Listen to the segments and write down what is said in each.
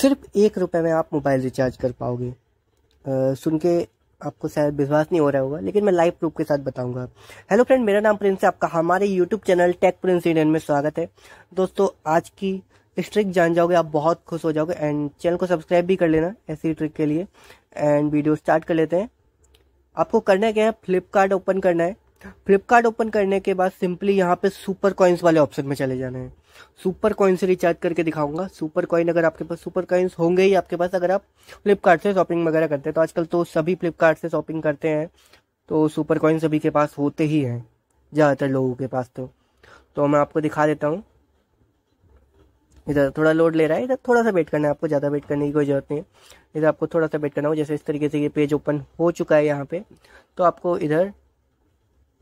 सिर्फ एक रुपये में आप मोबाइल रिचार्ज कर पाओगे सुन के आपको शायद विश्वास नहीं हो रहा होगा लेकिन मैं लाइव प्रूफ के साथ बताऊंगा हेलो फ्रेंड मेरा नाम प्रिंस है आपका हमारे YouTube channel Tech Prince Indian में स्वागत है दोस्तों आज की इस ट्रिक जान जाओगे आप बहुत खुश हो जाओगे एंड चैनल को सब्सक्राइब भी कर लेना ऐसी ट्रिक के लिए एंड वीडियो स्टार्ट कर लेते हैं आपको करना क्या है फ्लिपकार्ट ओपन करना है फ्लिपकार्ट ओपन करने के बाद सिंपली यहाँ पे सुपर कॉइन्स वाले ऑप्शन में चले जाने हैं सुपर कॉइन से रिचार्ज करके दिखाऊंगा सुपर कॉइन अगर आपके पास सुपर कॉइन्स होंगे ही आपके पास अगर आप फ्लिपकार्ट से शॉपिंग वगैरह करते हैं तो आजकल तो सभी फ्लिपकार्ट से शॉपिंग करते हैं तो सुपर कॉइन सभी के पास होते ही हैं ज़्यादातर लोगों के पास तो तो मैं आपको दिखा देता हूँ इधर थोड़ा लोड ले रहा है इधर थोड़ा सा वेट करना है आपको ज़्यादा वेट करने की कोई ज़रूरत नहीं है इधर आपको थोड़ा सा वेट करना हो जैसे इस तरीके से ये पेज ओपन हो चुका है यहाँ पे तो आपको इधर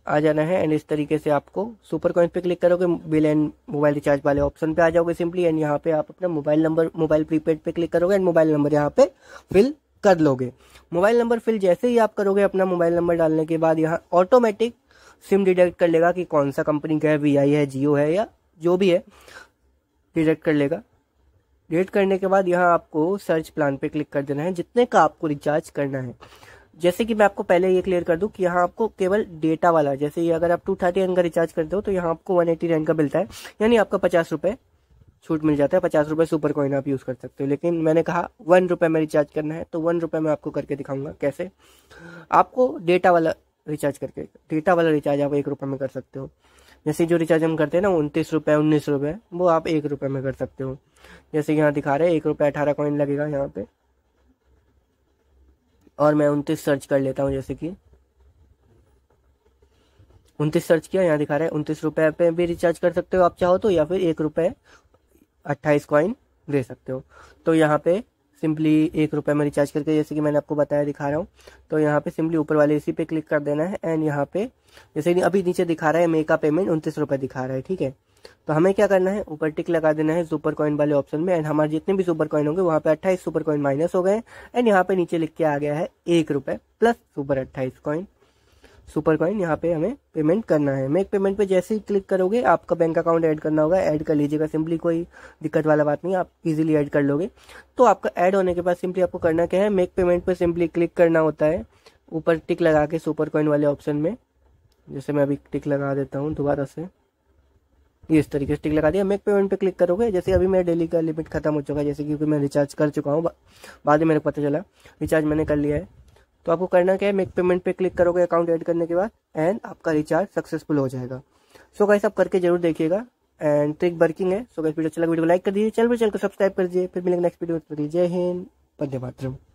आ जाना है एंड इस तरीके से आपको सुपर कॉइन पे क्लिक करोगे बिल एंड मोबाइल रिचार्ज वाले ऑप्शन पे आ जाओगे सिंपली एंड यहाँ पे आप अपना मोबाइल नंबर मोबाइल प्रीपेड पे क्लिक करोगे एंड मोबाइल नंबर यहाँ पे फिल कर लोगे मोबाइल नंबर फिल जैसे ही आप करोगे अपना मोबाइल नंबर डालने के बाद यहाँ ऑटोमेटिक सिम डिटेक्ट कर लेगा कि कौन सा कंपनी का है वी आई है जियो है या जो भी है डिटेक्ट कर लेगा डिटेक्ट करने के बाद यहाँ आपको सर्च प्लान पे क्लिक कर देना है जितने का आपको रिचार्ज करना है जैसे कि मैं आपको पहले ये क्लियर कर दूं कि यहाँ आपको केवल डेटा वाला जैसे ये अगर आप टू थर्टी रन का रिचार्ज करते हो तो यहाँ आपको वन एटी रन का मिलता है यानी आपका पचास रुपये छूट मिल जाता है पचास रुपये सुपर कॉइन आप यूज़ कर सकते हो लेकिन मैंने कहा वन रुपये में रिचार्ज करना है तो वन रुपये में आपको करके दिखाऊंगा कैसे आपको डेटा वाला रिचार्ज करके डेटा वाला रिचार्ज आप एक रुपये में कर सकते हो जैसे जो रिचार्ज हम करते हैं ना उनतीस रुपये उन्नीस रुपये वो आप एक रुपये में कर सकते हो जैसे यहाँ दिखा रहे हैं एक रुपये अठारह कॉइन लगेगा यहाँ पे और मैं उनतीस सर्च कर लेता हूँ जैसे कि उनतीस सर्च किया यहाँ दिखा रहा है उनतीस रुपये पे भी रिचार्ज कर सकते हो आप चाहो तो या फिर एक रुपये अट्ठाईस कॉइन दे सकते हो तो यहाँ पे सिंपली एक रुपये में रिचार्ज करके जैसे कि मैंने आपको बताया दिखा रहा हूँ तो यहाँ पे सिंपली ऊपर वाले इसी पे क्लिक कर देना है एंड यहाँ पे जैसे कि अभी नीचे दिखा रहा है मेका पेमेंट उनतीस रुपये दिखा रहा है ठीक है तो हमें क्या करना है ऊपर टिक लगा देना है सुपर कॉइन वाले ऑप्शन में एंड हमारे जितने भी सुपर कॉइन होंगे वहाँ पे अट्ठाईस सुपर कॉइन माइनस हो गए एंड यहाँ पे नीचे लिख के आ गया है एक रुपये प्लस सुपर अट्ठाईस कॉइन सुपर कॉइन यहाँ पे हमें पेमेंट करना है मेक पेमेंट पे जैसे ही क्लिक करोगे आपका बैंक अकाउंट ऐड करना होगा ऐड कर लीजिएगा सिंपली कोई दिक्कत वाला बात नहीं आप इजीली ऐड कर लोगे तो आपका ऐड होने के बाद सिंपली आपको करना क्या है मेक पेमेंट पे सिंपली क्लिक करना होता है ऊपर टिक लगा के सुपर कॉइन वाले ऑप्शन में जैसे मैं अभी टिक लगा देता हूँ दोबारा से इस तरीके से टिक लगा दिया मेक पेमेंट पे क्लिक करोगे जैसे अभी मेरा डेली का लिमिट खत्म हो चुका है जैसे क्योंकि मैं रिचार्ज कर चुका हूँ बाद में मेरे को पता चला रिचार्ज मैंने कर लिया है तो आपको करना क्या है मेक पेमेंट पे क्लिक करोगे अकाउंट ऐड करने के बाद एंड आपका रिचार्ज सक्सेसफुल हो जाएगा सो गाइस आप करके जरूर देखिएगा एंड ट्रिक वर्किंग है सो गाइस वीडियो अच्छा लगा वीडियो को लाइक कर दीजिए चैनल पर चैनल को सब्सक्राइब कर दीजिए फिर मिलेंगे नेक्स्ट वीडियो जय हिंद वंदे मातरम